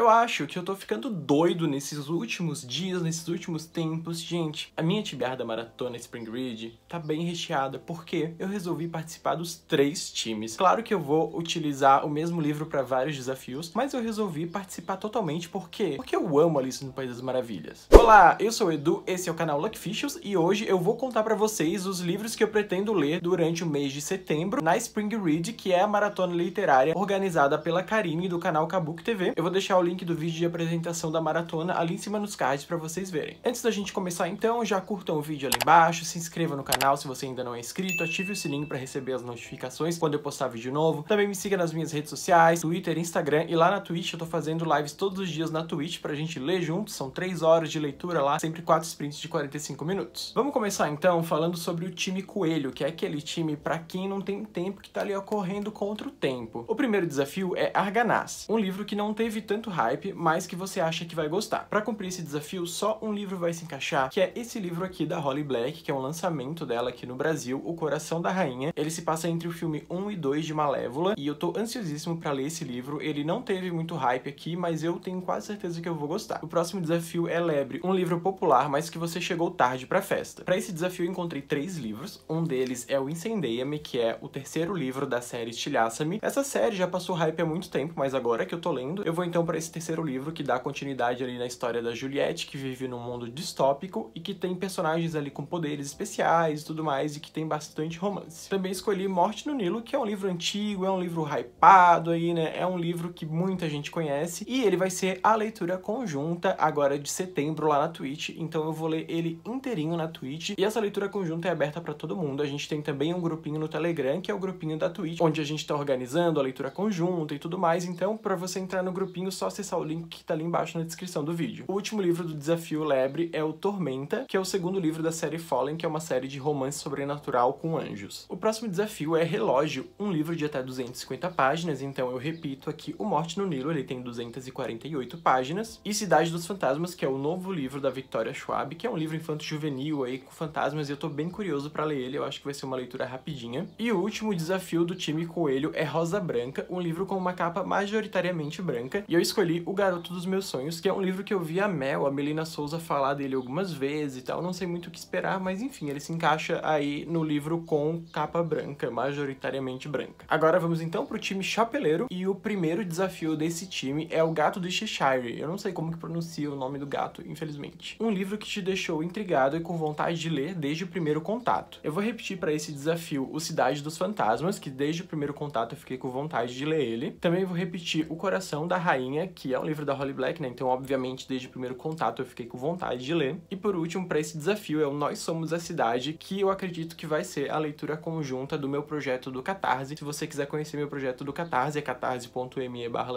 Eu acho que eu tô ficando doido nesses últimos dias, nesses últimos tempos. Gente, a minha tibiar da Maratona Spring Ridge tá bem recheada, porque eu resolvi participar dos três times. Claro que eu vou utilizar o mesmo livro para vários desafios, mas eu resolvi participar totalmente porque, porque eu amo Alice no País das Maravilhas. Olá, eu sou o Edu, esse é o canal Luck e hoje eu vou contar para vocês os livros que eu pretendo ler durante o mês de setembro na Spring Read, que é a maratona literária organizada pela Karine do canal Kabuki TV. Eu vou deixar o link do vídeo de apresentação da maratona ali em cima nos cards para vocês verem. Antes da gente começar então, já curtam o vídeo ali embaixo, se inscreva no canal se você ainda não é inscrito, ative o sininho para receber as notificações quando eu postar vídeo novo. Também me siga nas minhas redes sociais, Twitter, Instagram e lá na Twitch eu tô fazendo lives todos os dias na Twitch pra gente ler juntos, são 3 horas de leitura lá, sempre 4 sprints de 45 minutos. Vamos começar então falando sobre o time coelho, que é aquele time para quem não tem tempo que tá ali ocorrendo contra o tempo. O primeiro desafio é Arganaz, um livro que não teve tanto hype, mas que você acha que vai gostar. Para cumprir esse desafio, só um livro vai se encaixar, que é esse livro aqui da Holly Black, que é um lançamento dela aqui no Brasil, O Coração da Rainha. Ele se passa entre o filme 1 e 2 de Malévola, e eu tô ansiosíssimo para ler esse livro. Ele não teve muito hype aqui, mas eu tenho quase certeza que eu vou gostar. O próximo desafio é Lebre, um livro popular, mas que você chegou tarde pra festa. Para esse desafio eu encontrei três livros, um deles é o Incendeia-me, que é o terceiro livro da série Estilhaça-me. Essa série já passou hype há muito tempo, mas agora que eu tô lendo, eu vou então para esse terceiro livro que dá continuidade ali na história da Juliette, que vive num mundo distópico e que tem personagens ali com poderes especiais e tudo mais, e que tem bastante romance. Também escolhi Morte no Nilo, que é um livro antigo, é um livro hypado aí, né? É um livro que muita gente conhece, e ele vai ser a leitura conjunta agora de setembro lá na Twitch, então eu vou ler ele inteirinho na Twitch, e essa leitura conjunta é aberta para todo mundo. A gente tem também um grupinho no Telegram, que é o grupinho da Twitch, onde a gente tá organizando a leitura conjunta e tudo mais, então para você entrar no grupinho só se acessar o link que tá ali embaixo na descrição do vídeo. O último livro do Desafio Lebre é o Tormenta, que é o segundo livro da série Fallen, que é uma série de romance sobrenatural com anjos. O próximo desafio é Relógio, um livro de até 250 páginas, então eu repito aqui, O Morte no Nilo, ele tem 248 páginas, e Cidade dos Fantasmas, que é o novo livro da Victoria Schwab, que é um livro infanto-juvenil aí com fantasmas, e eu tô bem curioso para ler ele, eu acho que vai ser uma leitura rapidinha. E o último desafio do time Coelho é Rosa Branca, um livro com uma capa majoritariamente branca, e eu escolhi li O Garoto dos Meus Sonhos, que é um livro que eu vi a Mel, a Melina Souza, falar dele algumas vezes e tal. Não sei muito o que esperar, mas enfim, ele se encaixa aí no livro com capa branca, majoritariamente branca. Agora vamos então pro time chapeleiro e o primeiro desafio desse time é o Gato de Cheshire. Eu não sei como que pronuncia o nome do gato, infelizmente. Um livro que te deixou intrigado e com vontade de ler desde o primeiro contato. Eu vou repetir para esse desafio O Cidade dos Fantasmas, que desde o primeiro contato eu fiquei com vontade de ler ele. Também vou repetir O Coração da Rainha, que é um livro da Holly Black, né? Então, obviamente, desde o primeiro contato eu fiquei com vontade de ler. E por último, para esse desafio, é o Nós Somos a Cidade, que eu acredito que vai ser a leitura conjunta do meu projeto do Catarse. Se você quiser conhecer meu projeto do Catarse, é catarse.me barra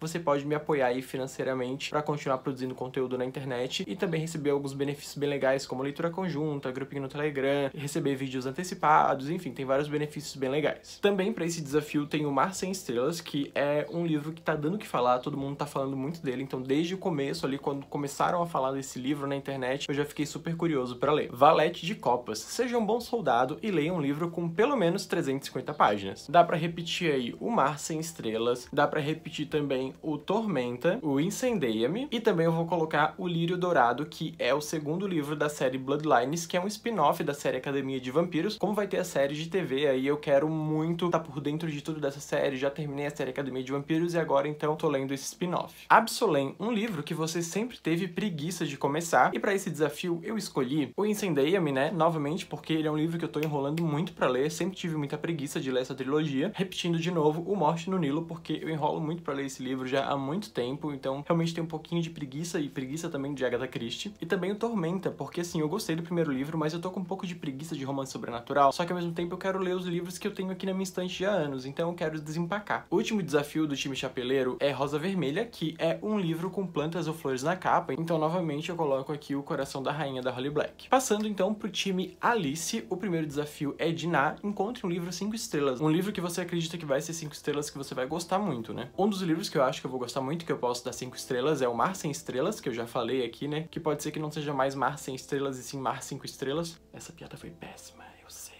você pode me apoiar aí financeiramente para continuar produzindo conteúdo na internet e também receber alguns benefícios bem legais, como leitura conjunta, grupinho no Telegram, receber vídeos antecipados, enfim, tem vários benefícios bem legais. Também para esse desafio tem o Mar Sem Estrelas, que é um livro que tá dando o que falar, todo mundo tá tá falando muito dele, então desde o começo ali, quando começaram a falar desse livro na internet, eu já fiquei super curioso para ler. Valete de Copas. Seja um bom soldado e leia um livro com pelo menos 350 páginas. Dá para repetir aí O Mar Sem Estrelas, dá para repetir também o Tormenta, o Incendeia-me, e também eu vou colocar o Lírio Dourado, que é o segundo livro da série Bloodlines, que é um spin-off da série Academia de Vampiros. Como vai ter a série de TV aí, eu quero muito estar tá por dentro de tudo dessa série, já terminei a série Academia de Vampiros e agora então tô lendo esses spin-off. Absolém, um livro que você sempre teve preguiça de começar, e para esse desafio eu escolhi o Incendeia-me, né, novamente, porque ele é um livro que eu tô enrolando muito para ler, sempre tive muita preguiça de ler essa trilogia, repetindo de novo o Morte no Nilo, porque eu enrolo muito para ler esse livro já há muito tempo, então realmente tem um pouquinho de preguiça e preguiça também de Agatha Christie, e também o Tormenta, porque assim, eu gostei do primeiro livro, mas eu tô com um pouco de preguiça de romance sobrenatural, só que ao mesmo tempo eu quero ler os livros que eu tenho aqui na minha estante há anos, então eu quero desempacar. O último desafio do time chapeleiro é Rosa Vermelha, Vermelha, que é um livro com plantas ou flores na capa, então novamente eu coloco aqui o coração da rainha da Holly Black. Passando então pro time Alice, o primeiro desafio é Diná, encontre um livro 5 estrelas, um livro que você acredita que vai ser 5 estrelas que você vai gostar muito, né? Um dos livros que eu acho que eu vou gostar muito, que eu posso dar 5 estrelas, é o Mar Sem Estrelas, que eu já falei aqui, né? Que pode ser que não seja mais Mar Sem Estrelas e sim Mar 5 Estrelas. Essa piada foi péssima, eu sei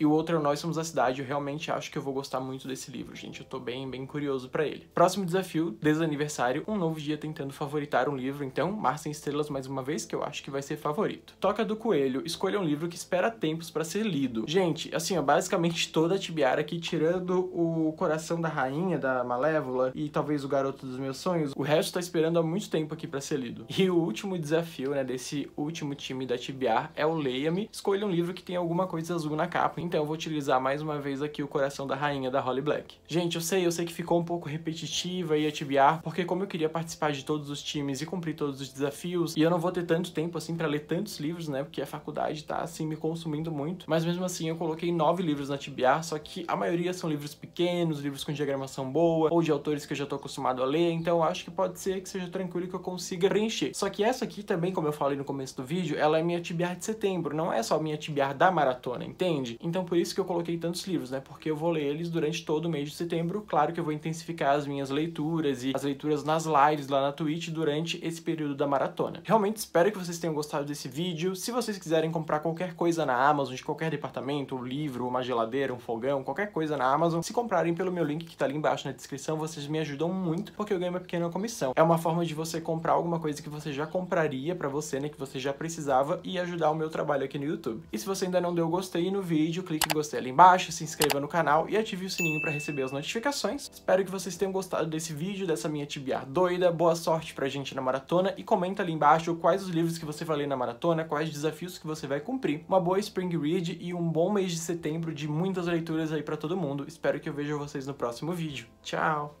e o outro é o Nós Somos a Cidade. Eu realmente acho que eu vou gostar muito desse livro, gente. Eu tô bem, bem curioso para ele. Próximo desafio, desaniversário, um novo dia tentando favoritar um livro, então, Sem Estrelas mais uma vez, que eu acho que vai ser favorito. Toca do Coelho, escolha um livro que espera tempos para ser lido. Gente, assim, ó, basicamente toda a Tibiara aqui, tirando o Coração da Rainha, da Malévola, e talvez o Garoto dos Meus Sonhos, o resto tá esperando há muito tempo aqui para ser lido. E o último desafio, né, desse último time da Tibiar é o Leia-me, escolha um livro que tem alguma coisa azul na capa, então eu vou utilizar mais uma vez aqui o coração da rainha da Holly Black. Gente, eu sei, eu sei que ficou um pouco repetitiva e ativiar, porque como eu queria participar de todos os times e cumprir todos os desafios, e eu não vou ter tanto tempo assim para ler tantos livros, né? Porque a faculdade tá assim me consumindo muito. Mas mesmo assim eu coloquei nove livros na TBR, só que a maioria são livros pequenos, livros com diagramação boa, ou de autores que eu já tô acostumado a ler, então eu acho que pode ser que seja tranquilo que eu consiga preencher. Só que essa aqui também, como eu falei no começo do vídeo, ela é minha TBR de setembro, não é só minha TBR da maratona, entende? Então então por isso que eu coloquei tantos livros, né? Porque eu vou ler eles durante todo o mês de setembro. Claro que eu vou intensificar as minhas leituras e as leituras nas lives lá na Twitch durante esse período da maratona. Realmente espero que vocês tenham gostado desse vídeo. Se vocês quiserem comprar qualquer coisa na Amazon, de qualquer departamento, um livro, uma geladeira, um fogão, qualquer coisa na Amazon, se comprarem pelo meu link que tá ali embaixo na descrição, vocês me ajudam muito porque eu ganho uma pequena comissão. É uma forma de você comprar alguma coisa que você já compraria para você, né, que você já precisava e ajudar o meu trabalho aqui no YouTube. E se você ainda não deu gostei no vídeo, clique em gostei ali embaixo, se inscreva no canal e ative o sininho para receber as notificações. Espero que vocês tenham gostado desse vídeo, dessa minha tibiar doida. Boa sorte pra gente na maratona e comenta ali embaixo quais os livros que você vai ler na maratona, quais desafios que você vai cumprir. Uma boa Spring Read e um bom mês de setembro de muitas leituras aí para todo mundo. Espero que eu veja vocês no próximo vídeo. Tchau!